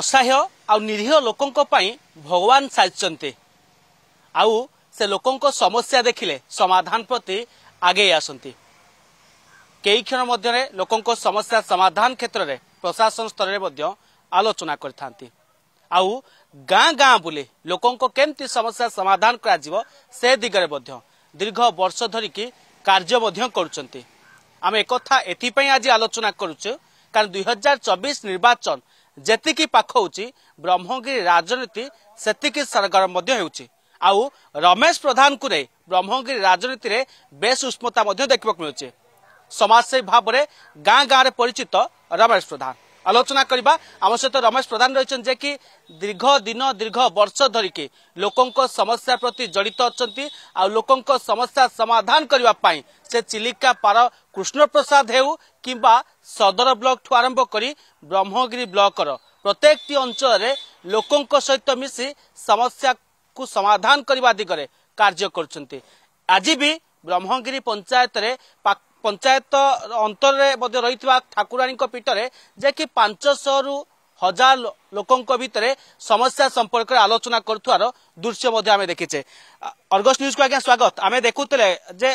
ଅସହାୟ ଆଉ ନିରୀହ ଲୋକଙ୍କ ପାଇଁ ଭଗବାନ ସାଜିଛନ୍ତି ଆଉ ସେ ଲୋକଙ୍କ ସମସ୍ୟା ଦେଖିଲେ ସମାଧାନ ପ୍ରତି ଆଗେଇ ଆସନ୍ତି କେଇ କ୍ଷଣ ମଧ୍ୟରେ ଲୋକଙ୍କ ସମସ୍ୟା ସମାଧାନ କ୍ଷେତ୍ରରେ ପ୍ରଶାସନ ସ୍ତରରେ ମଧ୍ୟ ଆଲୋଚନା କରିଥାନ୍ତି ଆଉ ଗାଁ ଗାଁ ବୁଲି ଲୋକଙ୍କ କେମିତି ସମସ୍ୟା ସମାଧାନ କରାଯିବ ସେ ଦିଗରେ ମଧ୍ୟ ଦୀର୍ଘ ବର୍ଷ ଧରିକି କାର୍ଯ୍ୟ ମଧ୍ୟ କରୁଛନ୍ତି ଆମେ ଏକଥା ଏଥିପାଇଁ ଆଜି ଆଲୋଚନା କରୁଛୁ କାରଣ ଦୁଇ ହଜାର ଚବିଶ ନିର୍ବାଚନ ଯେତିକି ପାଖ ହେଉଛି ବ୍ରହ୍ମଗିରି ରାଜନୀତି ସେତିକି ସରଗରମ ମଧ୍ୟ ହେଉଛି ଆଉ ରମେଶ ପ୍ରଧାନଙ୍କୁ ନେଇ ବ୍ରହ୍ମଗିରି ରାଜନୀତିରେ ବେଶ୍ ଉଷ୍ମତା ମଧ୍ୟ ଦେଖିବାକୁ ମିଳୁଛି ସମାଜସେବୀ ଭାବରେ ଗାଁ ଗାଁରେ ପରିଚିତ ରମେଶ ପ୍ରଧାନ ଆଲୋଚନା କରିବା ଆମ ସହିତ ରମେଶ ପ୍ରଧାନ ରହିଛନ୍ତି ଯେ କି ଦୀର୍ଘ ଦିନ ଦୀର୍ଘ ବର୍ଷ ଧରିକି ଲୋକଙ୍କ ସମସ୍ୟା ପ୍ରତି ଜଡ଼ିତ ଅଛନ୍ତି ଆଉ ଲୋକଙ୍କ ସମସ୍ୟା ସମାଧାନ କରିବା ପାଇଁ ସେ ଚିଲିକା ପାର କୃଷ୍ଣପ୍ରସାଦ ହେଉ କିମ୍ବା ସଦର ବ୍ଲକଠୁ ଆରମ୍ଭ କରି ବ୍ରହ୍ମଗିରି ବ୍ଲକର ପ୍ରତ୍ୟେକଟି ଅଞ୍ଚଳରେ ଲୋକଙ୍କ ସହିତ ମିଶି ସମସ୍ୟାକୁ ସମାଧାନ କରିବା ଦିଗରେ କାର୍ଯ୍ୟ କରୁଛନ୍ତି ଆଜି ବି ବ୍ରହ୍ମଗିରି ପଞ୍ଚାୟତରେ ପଞ୍ଚାୟତ ଅନ୍ତରରେ ମଧ୍ୟ ରହିଥିବା ଠାକୁରାଣୀଙ୍କ ପୀଠରେ ଯେ କି ପାଞ୍ଚଶହରୁ হজার লোকঙ্ক ভিতরে সমস্যা সম্পর্কে আলোচনা করুথার দৃশ্য মধ্যে আমি দেখিছে অর্গস নিউজ কু আজ্ঞা স্বাগত আমি দেখুলে যে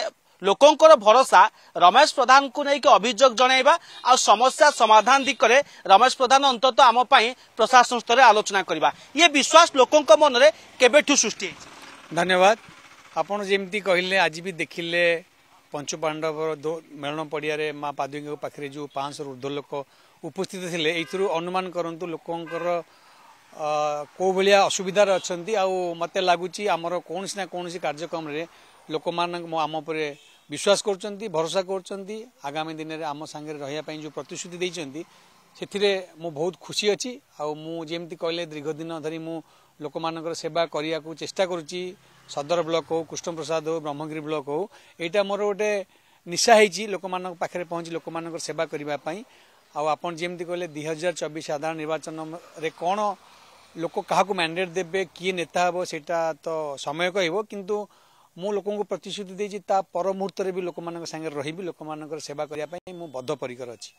লোকঙ্কর ভরসা রমেশ প্রধানকু নেই অভিযোগ জনাইবা আর সমস্যা সমাধান দিকরে রমেশ প্রধান অন্তত আমি প্রশাসন স্তরে আলোচনা করা ইয়ে বিশ্বাস লোকঙ্ক মনরে কেবেঠু সৃষ্টি হয়েছে ধন্যবাদ আপনার যেমি কহিলেন আজ বি দেখিলে ପଞ୍ଚପାଣ୍ଡବର ମେଳଣ ପଡ଼ିଆରେ ମା ପାଦୁଙ୍କ ପାଖରେ ଯେଉଁ ପାଞ୍ଚଶହରୁ ଉର୍ଦ୍ଧ୍ୱ ଲୋକ ଉପସ୍ଥିତ ଥିଲେ ଏଇଥିରୁ ଅନୁମାନ କରନ୍ତୁ ଲୋକଙ୍କର କେଉଁ ଭଳିଆ ଅସୁବିଧାରେ ଅଛନ୍ତି ଆଉ ମୋତେ ଲାଗୁଛି ଆମର କୌଣସି ନା କୌଣସି କାର୍ଯ୍ୟକ୍ରମରେ ଲୋକମାନଙ୍କ ଆମ ଉପରେ ବିଶ୍ୱାସ କରୁଛନ୍ତି ଭରସା କରୁଛନ୍ତି ଆଗାମୀ ଦିନରେ ଆମ ସାଙ୍ଗରେ ରହିବା ପାଇଁ ଯେଉଁ ପ୍ରତିଶ୍ରୁତି ଦେଇଛନ୍ତି ସେଥିରେ ମୁଁ ବହୁତ ଖୁସି ଅଛି ଆଉ ମୁଁ ଯେମିତି କହିଲେ ଦୀର୍ଘ ଦିନ ଧରି ମୁଁ ଲୋକମାନଙ୍କର ସେବା କରିବାକୁ ଚେଷ୍ଟା କରୁଛି ସଦର ବ୍ଲକ ହେଉ କୃଷ୍ଣପ୍ରସାଦ ହଉ ବ୍ରହ୍ମଗିରି ବ୍ଲକ ହେଉ ଏଇଟା ମୋର ଗୋଟେ ନିଶା ହେଇଛି ଲୋକମାନଙ୍କ ପାଖରେ ପହଞ୍ଚି ଲୋକମାନଙ୍କର ସେବା କରିବା ପାଇଁ ଆଉ ଆପଣ ଯେମିତି କହିଲେ ଦୁଇ ହଜାର ଚବିଶ ସାଧାରଣ ନିର୍ବାଚନରେ କ'ଣ ଲୋକ କାହାକୁ ମ୍ୟାଣ୍ଡେଟ୍ ଦେବେ କିଏ ନେତା ହେବ ସେଇଟା ତ ସମୟ କହିବ କିନ୍ତୁ ମୁଁ ଲୋକଙ୍କୁ ପ୍ରତିଶ୍ରୁତି ଦେଇଛି ତା ପର ମୁହୂର୍ତ୍ତରେ ବି ଲୋକମାନଙ୍କ ସାଙ୍ଗରେ ରହିବି ଲୋକମାନଙ୍କର ସେବା କରିବା ପାଇଁ ମୁଁ ବଦ୍ଧ ପରିକର ଅଛି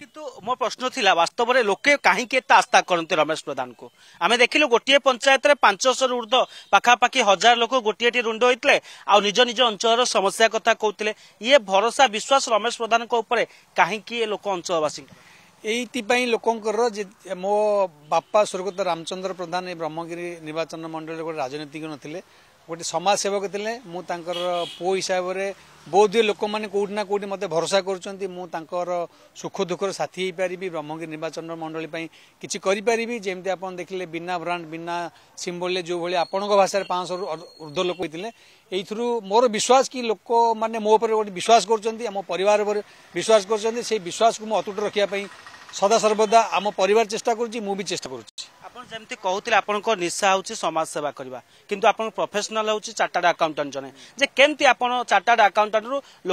କିନ୍ତୁ ମୋ ପ୍ରଶ୍ନ ଥିଲା ବାସ୍ତବରେ ଲୋକେ କାହିଁକି ଏତେ ଆସ୍ଥା କରନ୍ତି ରମେଶ ପ୍ରଧାନଙ୍କୁ ଆମେ ଦେଖିଲୁ ଗୋଟିଏ ପଞ୍ଚାୟତରେ ପାଞ୍ଚଶହରୁ ଉର୍ଦ୍ଧ୍ୱ ପାଖାପାଖି ହଜାର ଲୋକ ଗୋଟିଏ ରୁଣ୍ଡ ହୋଇଥିଲେ ଆଉ ନିଜ ନିଜ ଅଞ୍ଚଳର ସମସ୍ୟା କଥା କହୁଥିଲେ ଇଏ ଭରସା ବିଶ୍ୱାସ ରମେଶ ପ୍ରଧାନଙ୍କ ଉପରେ କାହିଁକି ଏ ଲୋକ ଅଞ୍ଚଳବାସୀଙ୍କ ଏଇଥିପାଇଁ ଲୋକଙ୍କର ଯେ ମୋ ବାପା ସ୍ୱର୍ଗତ ରାମଚନ୍ଦ୍ର ପ୍ରଧାନ ଏ ବ୍ରହ୍ମଗିରି ନିର୍ବାଚନ ମଣ୍ଡଳୀରେ ଗୋଟେ ରାଜନୀତିଜ୍ଞ ନଥିଲେ ଗୋଟେ ସମାଜସେବକ ଥିଲେ ମୁଁ ତାଙ୍କର ପୁଅ ହିସାବରେ ବୋଧହୁଏ ଲୋକମାନେ କେଉଁଠି ନା କେଉଁଠି ମୋତେ ଭରସା କରୁଛନ୍ତି ମୁଁ ତାଙ୍କର ସୁଖ ଦୁଃଖର ସାଥି ହେଇପାରିବି ବ୍ରହ୍ମଗିରି ନିର୍ବାଚନ ମଣ୍ଡଳୀ ପାଇଁ କିଛି କରିପାରିବି ଯେମିତି ଆପଣ ଦେଖିଲେ ବିନା ବ୍ରାଣ୍ଡ ବିନା ସିମ୍ବଲରେ ଯେଉଁଭଳି ଆପଣଙ୍କ ଭାଷାରେ ପାଞ୍ଚଶହରୁ ଉର୍ଦ୍ଧ୍ୱ ଲୋକ ହେଇଥିଲେ ଏଇଥିରୁ ମୋର ବିଶ୍ୱାସ କି ଲୋକମାନେ ମୋ ଉପରେ ଗୋଟେ ବିଶ୍ୱାସ କରୁଛନ୍ତି ଆମ ପରିବାର ଉପରେ ବିଶ୍ୱାସ କରୁଛନ୍ତି ସେଇ ବିଶ୍ୱାସକୁ ମୁଁ ଅତୁଟ ରଖିବା ପାଇଁ ସଦାସର୍ବଦା ଆମ ପରିବାର ଚେଷ୍ଟା କରୁଛି ମୁଁ ବି ଚେଷ୍ଟା କରୁଛି যেমনি কুলে আপনার নিশা হচ্ছে সমাজ সেবা করা কিন্তু আপনার প্রফেসনাল হচ্ছে চার্টার্ড আকাউন্টাট জনে যে কেমতি আপনার চার্টার্ড আকাউন্টাট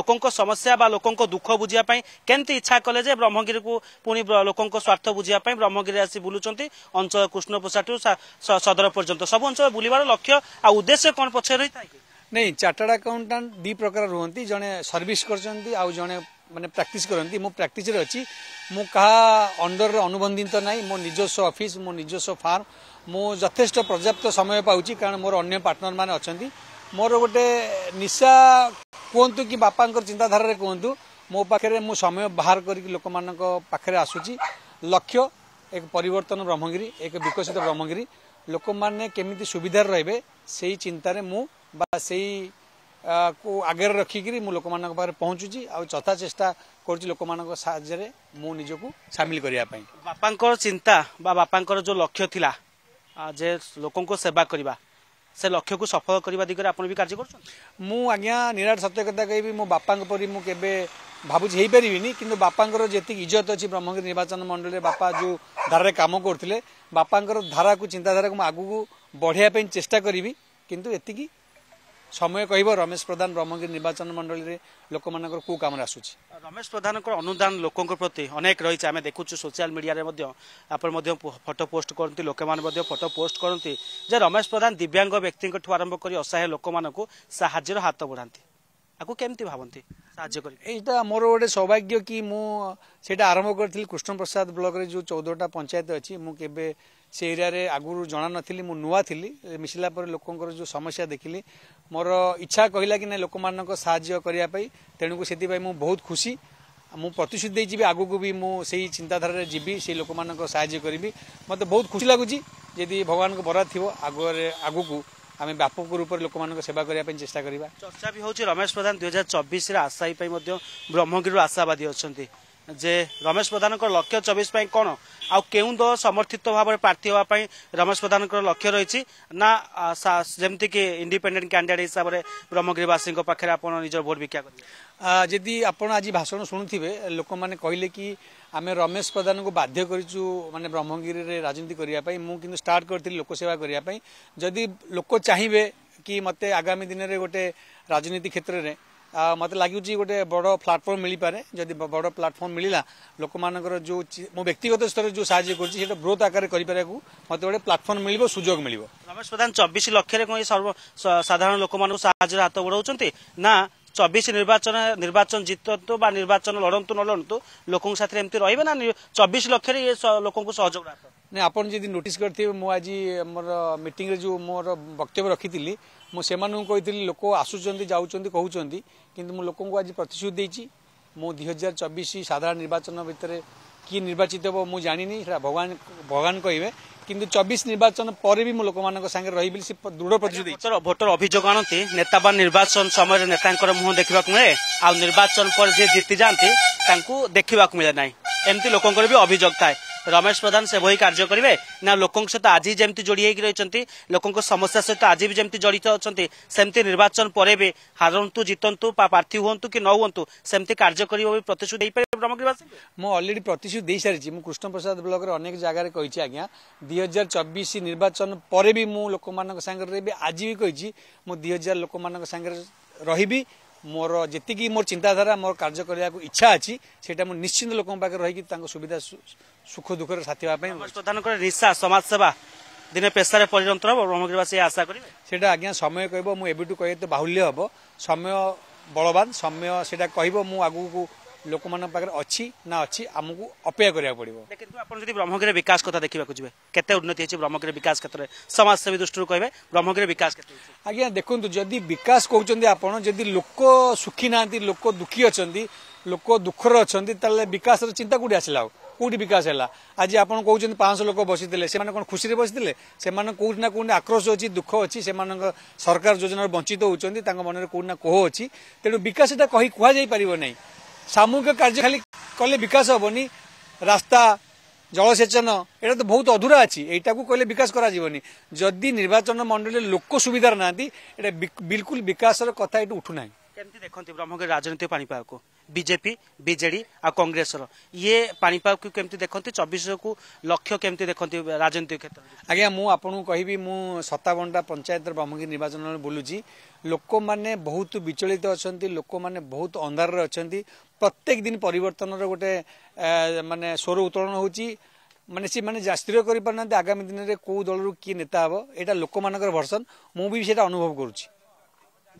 লোক সমস্যা বা লোক দুঃখ বুঝা কেমতি ইচ্ছা কলে যে ব্রহ্মগিরি পুঁ লোক স্বার্থ বুঝা ব্রহ্মগিরি আসি বুলুচার অঞ্চল কৃষ্ণপ্রসাঠু সদর পর্যন্ত সব অঞ্চল বুলবার লক্ষ্য আর উদ্দেশ্য কোণ পছরে রয়েছে নাই চার্টার্ড আকাউন্টাট দুই প্রকার রুহতি জনে সর্ভিস করছেন আউ জনে ମାନେ ପ୍ରାକ୍ଟିସ୍ କରନ୍ତି ମୁଁ ପ୍ରାକ୍ଟିସ୍ରେ ଅଛି ମୁଁ କାହା ଅଣ୍ଡରରେ ଅନୁବନ୍ଧିତ ନାହିଁ ମୋ ନିଜସ୍ୱ ଅଫିସ୍ ମୋ ନିଜସ୍ୱ ଫାର୍ମ ମୁଁ ଯଥେଷ୍ଟ ପର୍ଯ୍ୟାପ୍ତ ସମୟ ପାଉଛି କାରଣ ମୋର ଅନ୍ୟ ପାର୍ଟନର୍ମାନେ ଅଛନ୍ତି ମୋର ଗୋଟେ ନିଶା କୁହନ୍ତୁ କି ବାପାଙ୍କର ଚିନ୍ତାଧାରାରେ କୁହନ୍ତୁ ମୋ ପାଖରେ ମୁଁ ସମୟ ବାହାର କରିକି ଲୋକମାନଙ୍କ ପାଖରେ ଆସୁଛି ଲକ୍ଷ୍ୟ ଏକ ପରିବର୍ତ୍ତନ ବ୍ରହ୍ମଗିରି ଏକ ବିକଶିତ ବ୍ରହ୍ମଗିରି ଲୋକମାନେ କେମିତି ସୁବିଧାରେ ରହିବେ ସେଇ ଚିନ୍ତାରେ ମୁଁ ବା ସେଇ କୁ ଆଗରେ ରଖିକିରି ମୁଁ ଲୋକମାନଙ୍କ ପାଖରେ ପହଞ୍ଚୁଛି ଆଉ ଯଥା ଚେଷ୍ଟା କରୁଛି ଲୋକମାନଙ୍କ ସାହାଯ୍ୟରେ ମୁଁ ନିଜକୁ ସାମିଲ କରିବା ପାଇଁ ବାପାଙ୍କର ଚିନ୍ତା ବା ବାପାଙ୍କର ଯେଉଁ ଲକ୍ଷ୍ୟ ଥିଲା ଯେ ଲୋକଙ୍କୁ ସେବା କରିବା ସେ ଲକ୍ଷ୍ୟକୁ ସଫଳ କରିବା ଦିଗରେ ଆପଣ ବି କାର୍ଯ୍ୟ କରୁଛନ୍ତି ମୁଁ ଆଜ୍ଞା ନିରାଟ ସତ୍ୟ କଥା କହିବି ମୋ ବାପାଙ୍କ ପରି ମୁଁ କେବେ ଭାବୁଛି ହେଇପାରିବିନି କିନ୍ତୁ ବାପାଙ୍କର ଯେତିକି ଇଜ୍ଜତ ଅଛି ବ୍ରହ୍ମଗିରି ନିର୍ବାଚନ ମଣ୍ଡଳୀରେ ବାପା ଯେଉଁ ଧାରାରେ କାମ କରୁଥିଲେ ବାପାଙ୍କର ଧାରାକୁ ଚିନ୍ତାଧାରାକୁ ମୁଁ ଆଗକୁ ବଢ଼ାଇବା ପାଇଁ ଚେଷ୍ଟା କରିବି କିନ୍ତୁ ଏତିକି ସମୟ କହିବ ରମେଶ ପ୍ରଧାନ ବ୍ରହ୍ମଗିରି ନିର୍ବାଚନ ମଣ୍ଡଳୀରେ ଲୋକମାନଙ୍କର କେଉଁ କାମରେ ଆସୁଛି ରମେଶ ପ୍ରଧାନଙ୍କର ଅନୁଦାନ ଲୋକଙ୍କ ପ୍ରତି ଅନେକ ରହିଛି ଆମେ ଦେଖୁଛୁ ସୋସିଆଲ ମିଡ଼ିଆରେ ମଧ୍ୟ ଆପଣ ମଧ୍ୟ ଫଟୋ ପୋଷ୍ଟ କରନ୍ତି ଲୋକମାନେ ମଧ୍ୟ ଫଟୋ ପୋଷ୍ଟ କରନ୍ତି ଯେ ରମେଶ ପ୍ରଧାନ ଦିବ୍ୟାଙ୍ଗ ବ୍ୟକ୍ତିଙ୍କଠୁ ଆରମ୍ଭ କରି ଅସହାୟ ଲୋକମାନଙ୍କୁ ସାହାଯ୍ୟର ହାତ ବଢ଼ାନ୍ତି ଆକୁ କେମିତି ଭାବନ୍ତି ସାହାଯ୍ୟ କରି ଏଇଟା ମୋର ଗୋଟେ ସୌଭାଗ୍ୟ କି ମୁଁ ସେଇଟା ଆରମ୍ଭ କରିଥିଲି କୃଷ୍ଣପ୍ରସାଦ ବ୍ଲକରେ ଯେଉଁ ଚଉଦଟା ପଞ୍ଚାୟତ ଅଛି ମୁଁ କେବେ ସେ ଏରିଆରେ ଆଗରୁ ଜଣାନଥିଲି ମୁଁ ନୂଆ ଥିଲି ମିଶିଲା ପରେ ଲୋକଙ୍କର ଯେଉଁ ସମସ୍ୟା ଦେଖିଲି ମୋର ଇଚ୍ଛା କହିଲା କି ନାହିଁ ଲୋକମାନଙ୍କ ସାହାଯ୍ୟ କରିବା ପାଇଁ ତେଣୁକୁ ସେଥିପାଇଁ ମୁଁ ବହୁତ ଖୁସି ମୁଁ ପ୍ରତିଶ୍ରୁତି ଦେଇଯିବି ଆଗକୁ ବି ମୁଁ ସେଇ ଚିନ୍ତାଧାରାରେ ଯିବି ସେଇ ଲୋକମାନଙ୍କ ସାହାଯ୍ୟ କରିବି ମୋତେ ବହୁତ ଖୁସି ଲାଗୁଛି ଯଦି ଭଗବାନଙ୍କ ବରାଦ ଥିବ ଆଗରେ ଆଗକୁ ଆମେ ବ୍ୟାପକ ରୂପରେ ଲୋକମାନଙ୍କ ସେବା କରିବା ପାଇଁ ଚେଷ୍ଟା କରିବା ଚର୍ଚ୍ଚା ବି ହେଉଛି ରମେଶ ପ୍ରଧାନ ଦୁଇ ହଜାର ଚବିଶରେ ଆଶାୟୀ ପାଇଁ ମଧ୍ୟ ବ୍ରହ୍ମଗିରିରୁ ଆଶାବାଦୀ ଅଛନ୍ତି যে রমেশ প্রধান লক্ষ্য চবিশ কোণ আউন দল সমর্থিত ভাবে প্রার্থী হওয়া রমেশ প্রধান লক্ষ্য রয়েছে না যেমি কি ইন্ডিপেন্ডেট ক্যাণ্ডিডেট হিসাবে ব্রহ্মগিরিবাসী পাখে আপনার নিজের ভোট ভিক্ষা যদি আপনার আজ ভাষণ শুণুবে লোক মানে কহিলেন কি আমি রমেশ প্রধান বাধ্য করছু মানে ব্রহ্মগিরি রাজনীতি করা কিন্তু স্টার্ট করে লোকসেবা করা যদি লোক চাহিবে কি মতো আগামী দিনের গোটে রাজনীতি ক্ষেত্রে ମୋତେ ଲାଗୁଛି ଗୋଟେ ବଡ଼ ପ୍ଲାଟଫର୍ମ ମିଳିପାରେ ଯଦି ବଡ଼ ପ୍ଲାଟଫର୍ମ ମିଳିଲା ଲୋକମାନଙ୍କର ଯେଉଁ ମୁଁ ବ୍ୟକ୍ତିଗତ ସ୍ତରରେ ଯେଉଁ ସାହାଯ୍ୟ କରୁଛି ସେଇଟା ବୃହତ ଆକାରରେ କରିପାରିବାକୁ ମୋତେ ଗୋଟେ ପ୍ଲାଟଫର୍ମ ମିଳିବ ସୁଯୋଗ ମିଳିବ ରମେଶ ପ୍ରଧାନ ଚବିଶ ଲକ୍ଷରେ କ'ଣ ସାଧାରଣ ଲୋକମାନଙ୍କୁ ସାହାଯ୍ୟର ହାତ ବଢ଼ାଉଛନ୍ତି ନା চবিশ নির্বাচন নির্বাচন জিতন্তু বা নির্বাচন লড়ন্তু ন লড়ন্তু লোক সাথে এমতি রহবে না চবিশ লক্ষের ইয়ে লোক সহযোগ রাখবে ନାଇଁ ଆପଣ ଯଦି ନୋଟିସ୍ କରିଥିବେ ମୁଁ ଆଜି ମୋର ମିଟିଂରେ ଯେଉଁ ମୋର ବକ୍ତବ୍ୟ ରଖିଥିଲି ମୁଁ ସେମାନଙ୍କୁ କହିଥିଲି ଲୋକ ଆସୁଛନ୍ତି ଯାଉଛନ୍ତି କହୁଛନ୍ତି କିନ୍ତୁ ମୁଁ ଲୋକଙ୍କୁ ଆଜି ପ୍ରତିଶ୍ରୁତି ଦେଇଛି ମୁଁ ଦୁଇ ହଜାର ଚବିଶ ସାଧାରଣ ନିର୍ବାଚନ ଭିତରେ କିଏ ନିର୍ବାଚିତ ହେବ ମୁଁ ଜାଣିନି ସେଟା ଭଗବାନ ଭଗବାନ କହିବେ କିନ୍ତୁ ଚବିଶ ନିର୍ବାଚନ ପରେ ବି ମୁଁ ଲୋକମାନଙ୍କ ସାଙ୍ଗରେ ରହିବି ସେ ଦୃଢ଼ প্রতিশ্রুতি ଭୋଟର ଅଭିଯୋଗ ଆଣନ୍ତି ନେତା ବା ନିର୍ବାଚନ ସମୟରେ ନେତାଙ୍କର ମୁହଁ ଦେଖିବାକୁ ମିଳେ ଆଉ ନିର୍ବାଚନ ପରେ ଯିଏ জিতি যাতে তাঁকু দেখা মিলে না এমতি লোকঙ্কর বি অভিযোগ থাকে রমেশ প্রধান সেভাবে কার্য করবে না লোক সহ আজ যেমি যোড়ি হয়ে রয়েছেন লোক সমস্যা সহ আজ বি যেমি জড়িত অনেক সেমতি নির্বাচন পরে বি হারতু জিতন্তু প্রার্থী হুঁতু কি ন হুঁতু সেমতি কার্য করব প্রতিশ্রুতি দিয়ে ব্রহ্মগিরিবাসী মু অলরেডি প্রতিশ্রুতি দিয়ে সারিছি মু কৃষ্ণপ্রসাদ ব্লকের অনেক জায়গায় কইছি আজ্ঞা দুই হাজার চবিশ নির্বাচন পরে বি মু লোক সাংরে রহবি আজ বি কইছি মু দুই হাজার লোক সাংরে রহবি ମୋର ଯେତିକି ମୋର ଚିନ୍ତାଧାରା ମୋର କାର୍ଯ୍ୟ କରିବାକୁ ଇଚ୍ଛା ଅଛି ସେଇଟା ମୁଁ ନିଶ୍ଚିନ୍ତ ଲୋକଙ୍କ ପାଖରେ ରହିକି ତାଙ୍କ ସୁବିଧା ସୁଖ ଦୁଃଖରେ ସାଥିବା ପାଇଁ ପ୍ରଧାନଙ୍କର ନିଶା ସମାଜସେବା ଦିନେ ପେଶାରେ ପରିଣତ ହବ ବ୍ରହ୍ମଗିରିବାସୀ ଆଶା କରିବେ ସେଇଟା ଆଜ୍ଞା ସମୟ କହିବ ମୁଁ ଏବେଠୁ କହିବା ତ ବାହୁଲ୍ୟ ହବ ସମୟ ବଳବାନ ସମୟ ସେଇଟା କହିବ ମୁଁ ଆଗକୁ ଲୋକମାନଙ୍କ ପାଖରେ ଅଛି ନା ଅଛି ଆମକୁ ଅପେକ୍ଷା କରିବାକୁ ପଡିବ ଦେଖନ୍ତୁ ଆପଣ ଯଦି ବ୍ରହ୍ମଗିରି ବିକାଶ କଥା ଦେଖିବାକୁ ଯିବେ କେତେ ଉନ୍ନତି ହେଇଛି ବ୍ରହ୍ମଗିରି ବିକାଶ କ୍ଷେତ୍ରରେ ସମାଜସେବୀ ଦୃଷ୍ଟିରୁ କହିବେ ବ୍ରହ୍ମଗିରି ବିକାଶ ଆଜ୍ଞା ଦେଖନ୍ତୁ ଯଦି ବିକାଶ କହୁଛନ୍ତି ଆପଣ ଯଦି ଲୋକ ସୁଖୀ ନାହାନ୍ତି ଲୋକ ଦୁଃଖୀ ଅଛନ୍ତି ଲୋକ ଦୁଃଖରେ ଅଛନ୍ତି ତାହେଲେ ବିକାଶର ଚିନ୍ତା କେଉଁଠି ଆସିଲା ଆଉ କେଉଁଠି ବିକାଶ ହେଲା ଆଜି ଆପଣ କହୁଛନ୍ତି ପାଞ୍ଚଶହ ଲୋକ ବସିଥିଲେ ସେମାନେ କ'ଣ ଖୁସିରେ ବସିଥିଲେ ସେମାନେ କେଉଁଠି ନା କେଉଁଠି ଆକ୍ରୋଶ ଅଛି ଦୁଃଖ ଅଛି ସେମାନଙ୍କ ସରକାର ଯୋଜନାରୁ ବଞ୍ଚିତ ହେଉଛନ୍ତି ତାଙ୍କ ମନରେ କେଉଁଠି ନା କୋହ ଅଛି ତେଣୁ ବିକାଶଟା କହି କୁହାଯାଇ ପାରିବ ନାହିଁ ସାମୂହିକ କାର୍ଯ୍ୟ ଖାଲି କଲେ ବିକାଶ ହେବନି ରାସ୍ତା ଜଳସେଚନ ଏଇଟା ତ ବହୁତ ଅଧୁରା ଅଛି ଏଇଟାକୁ କହିଲେ ବିକାଶ କରାଯିବନି ଯଦି ନିର୍ବାଚନ ମଣ୍ଡଳୀରେ ଲୋକ ସୁବିଧାରେ ନାହାନ୍ତି ଏଇଟା ବିଲକୁଲ ବିକାଶର କଥା ଏଇଠି ଉଠୁନାହିଁ କେମିତି ଦେଖନ୍ତି ବ୍ରହ୍ମଗିରି ରାଜନୈତିକ ପାଣିପାଗକୁ ବିଜେପି ବିଜେଡି ଆଉ କଂଗ୍ରେସର ଇଏ ପାଣିପାଗକୁ କେମିତି ଦେଖନ୍ତି ଚବିଶକୁ ଲକ୍ଷ୍ୟ କେମିତି ଦେଖନ୍ତି ରାଜନୈତିକ କ୍ଷେତ୍ରରେ ଆଜ୍ଞା ମୁଁ ଆପଣଙ୍କୁ କହିବି ମୁଁ ସତାବନଟା ପଞ୍ଚାୟତର ବ୍ରହ୍ମଗିରି ନିର୍ବାଚନରେ ବୁଲୁଛି ଲୋକମାନେ ବହୁତ ବିଚଳିତ ଅଛନ୍ତି ଲୋକମାନେ ବହୁତ ଅନ୍ଧାରରେ ଅଛନ୍ତି প্রত্যেক দিন পরিবর্তনর গোটে মানে স্বর উত্তোলন হচ্ছে মানে সে মানে স্থির করে পারি না আগামী দিনের কেউ দলর কি নেতা হব এটা লোক ভরসন মু সেটা অনুভব করছি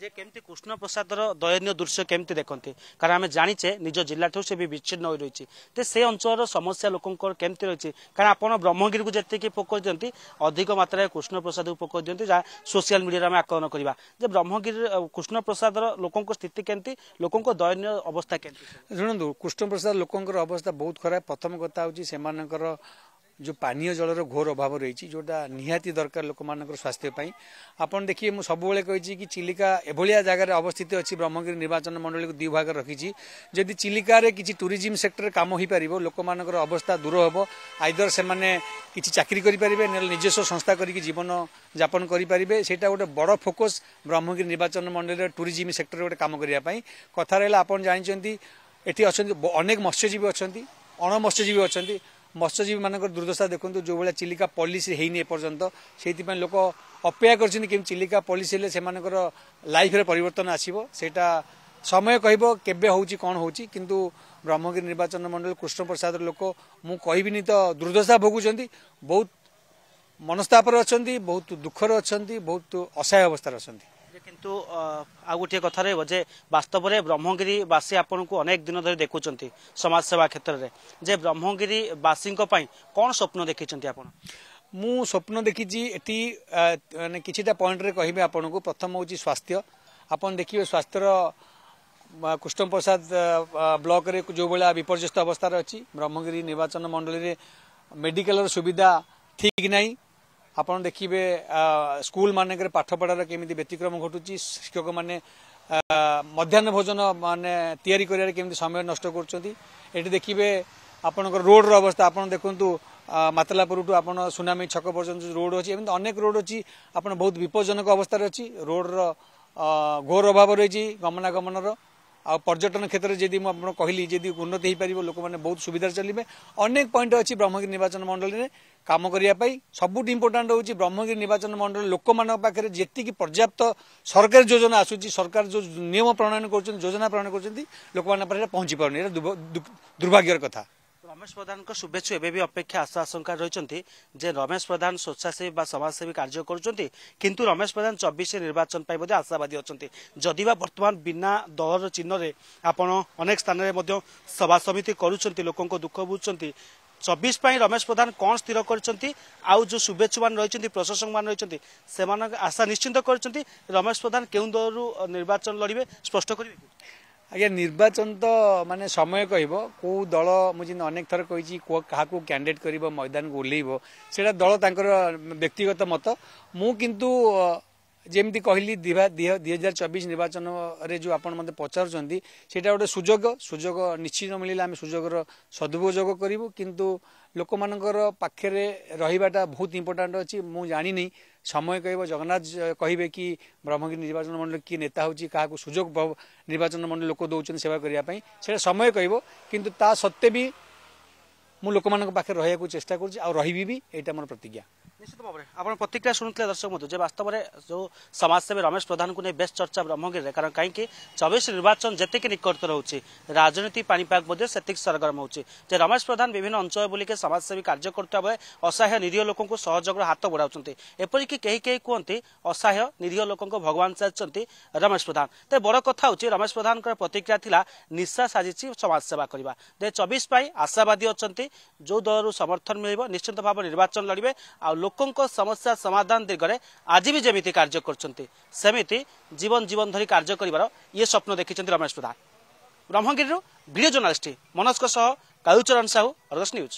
ଯେ କେମିତି କୃଷ୍ଣ ପ୍ରସାଦର ଦୟନୀୟ ଦୃଶ୍ୟ କେମିତି ଦେଖନ୍ତି କାରଣ ଆମେ ଜାଣିଛେ ନିଜ ଜିଲ୍ଲାଠୁ ସେ ବି ବିଚ୍ଛିନ୍ନ ହୋଇ ରହିଛି ତ ସେ ଅଞ୍ଚଳର ସମସ୍ୟା ଲୋକଙ୍କର କେମିତି ରହିଛି କାରଣ ଆପଣ ବ୍ରହ୍ମଗିରିକୁ ଯେତିକି ପୋକୋଇ ଦିଅନ୍ତି ଅଧିକ ମାତ୍ରାରେ କୃଷ୍ଣ ପ୍ରସାଦକୁ ପୋକୋଇ ଦିଅନ୍ତି ଯାହା ସୋସିଆଲ ମିଡ଼ିଆରେ ଆମେ ଆକଳନ କରିବା ଯେ ବ୍ରହ୍ମଗିରି କୃଷ୍ଣ ପ୍ରସାଦର ଲୋକଙ୍କ ସ୍ଥିତି କେମିତି ଲୋକଙ୍କ ଦୟନୀୟ ଅବସ୍ଥା କେମିତି ଶୁଣନ୍ତୁ କୃଷ୍ଣ ପ୍ରସାଦ ଲୋକଙ୍କର ଅବସ୍ଥା ବହୁତ ଖରାପ ପ୍ରଥମ କଥା ହେଉଛି ସେମାନଙ୍କର ଯେଉଁ ପାନୀୟ ଜଳର ଘୋର ଅଭାବ ରହିଛି ଯେଉଁଟା ନିହାତି ଦରକାର ଲୋକମାନଙ୍କର ସ୍ୱାସ୍ଥ୍ୟ ପାଇଁ ଆପଣ ଦେଖିବେ ମୁଁ ସବୁବେଳେ କହିଛି କି ଚିଲିକା ଏଭଳିଆ ଜାଗାରେ ଅବସ୍ଥିତ ଅଛି ବ୍ରହ୍ମଗିରି ନିର୍ବାଚନ ମଣ୍ଡଳୀକୁ ଦୁଇ ଭାଗ ରଖିଛି ଯଦି ଚିଲିକାରେ କିଛି ଟୁରିଜିମ୍ ସେକ୍ଟରରେ କାମ ହୋଇପାରିବ ଲୋକମାନଙ୍କର ଅବସ୍ଥା ଦୂର ହେବ ଆଇଦର ସେମାନେ କିଛି ଚାକିରି କରିପାରିବେ ନହେଲେ ନିଜସ୍ୱ ସଂସ୍ଥା କରିକି ଜୀବନ ଯାପନ କରିପାରିବେ ସେଇଟା ଗୋଟେ ବଡ଼ ଫୋକସ୍ ବ୍ରହ୍ମଗିରି ନିର୍ବାଚନ ମଣ୍ଡଳୀର ଟୁରିଜିମ୍ ସେକ୍ଟରରେ ଗୋଟେ କାମ କରିବା ପାଇଁ କଥା ରହିଲା ଆପଣ ଜାଣିଛନ୍ତି ଏଠି ଅଛନ୍ତି ଅନେକ ମତ୍ସ୍ୟଜୀବୀ ଅଛନ୍ତି ଅଣମତ୍ସ୍ୟଜୀବୀ ଅଛନ୍ତି ମତ୍ସ୍ୟଜୀବୀ ମାନଙ୍କର ଦୁର୍ଦ୍ଦଶା ଦେଖନ୍ତୁ ଯେଉଁଭଳିଆ ଚିଲିକା ପଲିସି ହେଇନି ଏପର୍ଯ୍ୟନ୍ତ ସେଇଥିପାଇଁ ଲୋକ ଅପେକ୍ଷା କରିଛନ୍ତି କେମିତି ଚିଲିକା ପଲିସି ହେଲେ ସେମାନଙ୍କର ଲାଇଫରେ ପରିବର୍ତ୍ତନ ଆସିବ ସେଇଟା ସମୟ କହିବ କେବେ ହେଉଛି କ'ଣ ହେଉଛି କିନ୍ତୁ ବ୍ରହ୍ମଗିରି ନିର୍ବାଚନ ମଣ୍ଡଳୀ କୃଷ୍ଣପ୍ରସାଦର ଲୋକ ମୁଁ କହିବିନି ତ ଦୁର୍ଦ୍ଦଶା ଭୋଗୁଛନ୍ତି ବହୁତ ମନସ୍ତାପରେ ଅଛନ୍ତି ବହୁତ ଦୁଃଖରେ ଅଛନ୍ତି ବହୁତ ଅସହାୟ ଅବସ୍ଥାରେ ଅଛନ୍ତି কিন্তু ଆଉ ଗୋଟିଏ କଥା ରହିବ ଯେ ବାସ୍ତବରେ ବ୍ରହ୍ମଗିରିବାସୀ ଆପଣଙ୍କୁ ଅନେକ ଦିନ ଧରି ଦେଖୁଛନ୍ତି ସମାଜସେବା କ୍ଷେତ୍ରରେ ଯେ ବ୍ରହ୍ମଗିରିବାସୀଙ୍କ ପାଇଁ କ'ଣ ସ୍ୱପ୍ନ ଦେଖିଛନ୍ତି ଆପଣ ମୁଁ ସ୍ୱପ୍ନ ଦେଖିଛି ଏଠି ମାନେ କିଛିଟା ପଏଣ୍ଟରେ କହିବି ଆପଣଙ୍କୁ ପ୍ରଥମ ହେଉଛି ସ୍ୱାସ୍ଥ୍ୟ ଆପଣ ଦେଖିବେ ସ୍ୱାସ୍ଥ୍ୟର କୁଷ୍ଣମ ପ୍ରସାଦ ବ୍ଲକରେ ଯେଉଁଭଳିଆ ବିପର୍ଯ୍ୟସ୍ତ ଅବସ୍ଥାରେ ଅଛି ବ୍ରହ୍ମଗିରି ନିର୍ବାଚନ ମଣ୍ଡଳୀରେ ମେଡ଼ିକାଲର ସୁବିଧା ଠିକ୍ ନାହିଁ ଆପଣ ଦେଖିବେ ସ୍କୁଲମାନଙ୍କରେ ପାଠପଢ଼ାର କେମିତି ବ୍ୟତିକ୍ରମ ଘଟୁଛି ଶିକ୍ଷକମାନେ ମଧ୍ୟାହ୍ନ ଭୋଜନ ମାନେ ତିଆରି କରିବାରେ କେମିତି ସମୟ ନଷ୍ଟ କରୁଛନ୍ତି ଏଠି ଦେଖିବେ ଆପଣଙ୍କର ରୋଡ଼ର ଅବସ୍ଥା ଆପଣ ଦେଖନ୍ତୁ ମାତଲାପୁରଠୁ ଆପଣ ସୁନାମୀ ଛକ ପର୍ଯ୍ୟନ୍ତ ରୋଡ଼ ଅଛି ଏମିତି ଅନେକ ରୋଡ଼ ଅଛି ଆପଣ ବହୁତ ବିପଜ୍ଜନକ ଅବସ୍ଥାରେ ଅଛି ରୋଡ଼ର ଘୋର ଅଭାବ ରହିଛି ଗମନାଗମନର ଆଉ ପର୍ଯ୍ୟଟନ କ୍ଷେତ୍ରରେ ଯଦି ମୁଁ ଆପଣ କହିଲି ଯଦି ଉନ୍ନତି ହୋଇପାରିବ ଲୋକମାନେ ବହୁତ ସୁବିଧାରେ ଚାଲିବେ ଅନେକ ପଏଣ୍ଟ ଅଛି ବ୍ରହ୍ମଗିରି ନିର୍ବାଚନ ମଣ୍ଡଳୀରେ কাম କରିବା ପାଇଁ ସବୁଠୁ ଇମ୍ପୋର୍ଟାଣ୍ଟ ହେଉଛି ବ୍ରହ୍ମଗିରି ନିର୍ବାଚନ ମଣ୍ଡଳୀ ଲୋକମାନଙ୍କ ପାଖରେ ଯେତିକି ପର୍ଯ୍ୟାପ୍ତ ସରକାରୀ ଯୋଜନା ଆସୁଛି ସରକାର ଯେଉଁ ନିୟମ ପ୍ରଣୟନ କରୁଛନ୍ତି ଯୋଜନା ପ୍ରଣୟନ କରୁଛନ୍ତି ଲୋକମାନଙ୍କ ପାଖରେ ପହଞ୍ଚି ପାରୁନି ଏଇଟା ଦୁର୍ଭାଗ୍ୟର କଥା ରମେଶ ପ୍ରଧାନଙ୍କ ଶୁଭେଚ୍ଛୁ ଏବେ ବି ଅପେକ୍ଷା ଆଶା ଆଶଙ୍କା ରହିଛନ୍ତି ଯେ ରମେଶ ପ୍ରଧାନ ସ୍ୱେଚ୍ଛାସେବୀ ବା ସମାଜସେବୀ କାର୍ଯ୍ୟ କରୁଛନ୍ତି କିନ୍ତୁ ରମେଶ ପ୍ରଧାନ ଚବିଶରେ ନିର୍ବାଚନ ପାଇଁ ମଧ୍ୟ ଆଶାବାଦୀ ଅଛନ୍ତି ଯଦି ବା ବର୍ତ୍ତମାନ ବିନା ଦଳର ଚିହ୍ନରେ ଆପଣ ଅନେକ ସ୍ଥାନରେ ମଧ୍ୟ ସଭା ସମିତି କରୁଛନ୍ତି ଲୋକଙ୍କ ଦୁଃଖ ବୁଝୁଛନ୍ତି ଚବିଶ ପାଇଁ ରମେଶ ପ୍ରଧାନ କ'ଣ ସ୍ଥିର କରିଛନ୍ତି ଆଉ ଯେଉଁ ଶୁଭେଚ୍ଛୁମାନେ ରହିଛନ୍ତି ପ୍ରଶାସକମାନେ ରହିଛନ୍ତି ସେମାନଙ୍କ ଆଶା ନିଶ୍ଚିନ୍ତ କରିଛନ୍ତି ରମେଶ ପ୍ରଧାନ କେଉଁ ଦଳରୁ ନିର୍ବାଚନ ଲଢ଼ିବେ ସ୍ପଷ୍ଟ କରିବେ ଆଜ୍ଞା ନିର୍ବାଚନ ତ ମାନେ ସମୟ କହିବ କେଉଁ ଦଳ ମୁଁ ଯେମିତି ଅନେକ ଥର କହିଛି କାହାକୁ କ୍ୟାଣ୍ଡିଡେଟ୍ କରିବ ମଇଦାନକୁ ଓହ୍ଲେଇବ ସେଇଟା ଦଳ ତାଙ୍କର ବ୍ୟକ୍ତିଗତ ମତ ମୁଁ କିନ୍ତୁ ଯେମିତି କହିଲି ଦୁଇ ହଜାର ଚବିଶ ନିର୍ବାଚନରେ ଯେଉଁ ଆପଣ ମୋତେ ପଚାରୁଛନ୍ତି ସେଇଟା ଗୋଟେ ସୁଯୋଗ ସୁଯୋଗ ନିଶ୍ଚିତ ମିଳିଲେ ଆମେ ସୁଯୋଗର ସଦୁପଯୋଗ କରିବୁ କିନ୍ତୁ ଲୋକମାନଙ୍କର ପାଖରେ ରହିବାଟା ବହୁତ ଇମ୍ପୋର୍ଟାଣ୍ଟ ଅଛି ମୁଁ ଜାଣିନି ସମୟ କହିବ ଜଗନ୍ନାଥ କହିବେ କି ବ୍ରହ୍ମଗିରି ନିର୍ବାଚନ ମଣ୍ଡଳ କିଏ ନେତା ହେଉଛି କାହାକୁ ସୁଯୋଗ ନିର୍ବାଚନ ମଣ୍ଡଳ ଲୋକ ଦେଉଛନ୍ତି ସେବା କରିବା ପାଇଁ ସେଇଟା ସମୟ କହିବ କିନ୍ତୁ ତା ସତ୍ତ୍ୱେ ବି ମୁଁ ଲୋକମାନଙ୍କ ପାଖରେ ରହିବାକୁ ଚେଷ୍ଟା କରୁଛି ଆଉ ରହିବି ବି ଏଇଟା ମୋର ପ୍ରତିଜ୍ଞା ᱥᱛᱚᱵᱚᱨে आपण პ តិក្រਾ ਸੁ ន ᱛᱞᱮ দর্শক মදු জে বাস্তৱৰে জৌ সমাজ সেৱী রমেশ প্ৰধান কোনে বেষ্ট চৰ্চা ৰমগি ৰে কাৰণ কাইকে 24 নিৰ্বাচন জেতে কি নিৰক্ত ৰৌচি ৰাজনীতি পানী পাক মদ্য সেতিক সৰগৰমৌচি জে রমেশ প্ৰধান বিভিন্ন অঞ্চল বলিকে সমাজ সেৱী কাৰ্য কৰতা হয় অসাহয় নিৰিয় লোকক সহায়কৰ হাত বঢ়াউচন্তি এপৰকি কেই কেই কোন্তি অসাহয় নিৰিয় লোকক ভগৱান সজচন্তি রমেশ প্ৰধান তে বৰ কথা আছে রমেশ প্ৰধানৰ প্ৰতিক্ৰিয়া থিলা নিশা সাজিছি সমাজ সেৱা কৰিবা জে 24 পাই আশাবাদী অচন্তি জৌ দলৰ সমৰ্থন مليব নিশ্চিন্তভাৱে নিৰ্বাচন লঢ়িবে আৰু ଲୋକଙ୍କ ସମସ୍ୟା ସମାଧାନ ଦିଗରେ ଆଜି ବି ଯେମିତି କାର୍ଯ୍ୟ କରୁଛନ୍ତି ସେମିତି ଜୀବନ ଜୀବନ ଧରି କାର୍ଯ୍ୟ କରିବାର ଇଏ ସ୍ୱପ୍ନ ଦେଖିଛନ୍ତି ରମେଶ ପ୍ରଧାନ ବ୍ରହ୍ମଗିରିରୁ ଭିଡ଼ିଓ ଜର୍ଣ୍ଣାଲିଷ୍ଟ ମନୋଜଙ୍କ ସହ କାଳୁଚରଣ ସାହୁ ରଜସ୍ ନ୍ୟୁଜ୍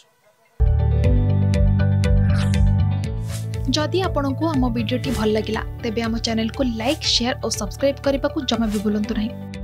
ଯଦି ଆପଣଙ୍କୁ ଆମ ଭିଡ଼ିଓଟି ଭଲ ଲାଗିଲା ତେବେ ଆମ ଚ୍ୟାନେଲକୁ ଲାଇକ୍ ସେୟାର ଓ ସବସ୍କ୍ରାଇବ୍ କରିବାକୁ ଜମା ବି ଭୁଲନ୍ତୁ ନାହିଁ